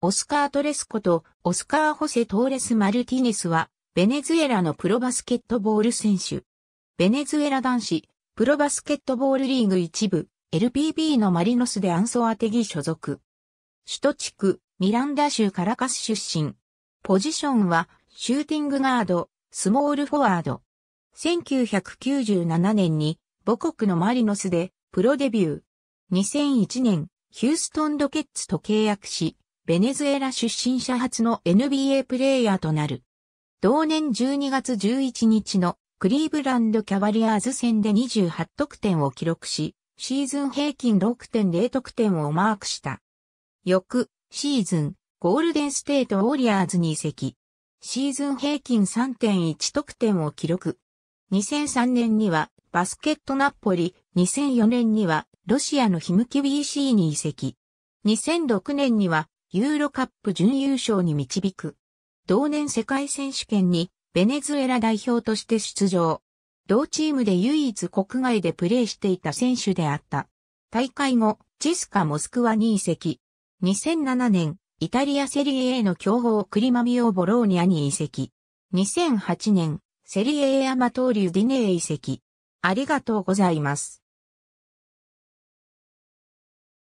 オスカー・トレスコとオスカー・ホセ・トーレス・マルティネスは、ベネズエラのプロバスケットボール選手。ベネズエラ男子、プロバスケットボールリーグ一部、LPB のマリノスでアンソアテギ所属。首都地区、ミランダ州カラカス出身。ポジションは、シューティングガード、スモールフォワード。1997年に、母国のマリノスで、プロデビュー。2001年、ヒューストンロケッツと契約し、ベネズエラ出身者初の NBA プレイヤーとなる。同年12月11日のクリーブランドキャバリアーズ戦で28得点を記録し、シーズン平均6.0得点をマークした。翌シーズン、ゴールデンステートウォリアーズに移籍。シーズン平均3.1得点を記録。2003年にはバスケットナッポリ、2004年にはロシアのヒムキ BC に移籍。2006年にはユーロカップ準優勝に導く。同年世界選手権にベネズエラ代表として出場。同チームで唯一国外でプレーしていた選手であった。大会後、チェスカ・モスクワに移籍。2007年、イタリアセリエ A の強豪クリマミオ・ボローニャに移籍。2008年、セリエ A アマトーリュ・ディネへ移籍。ありがとうございます。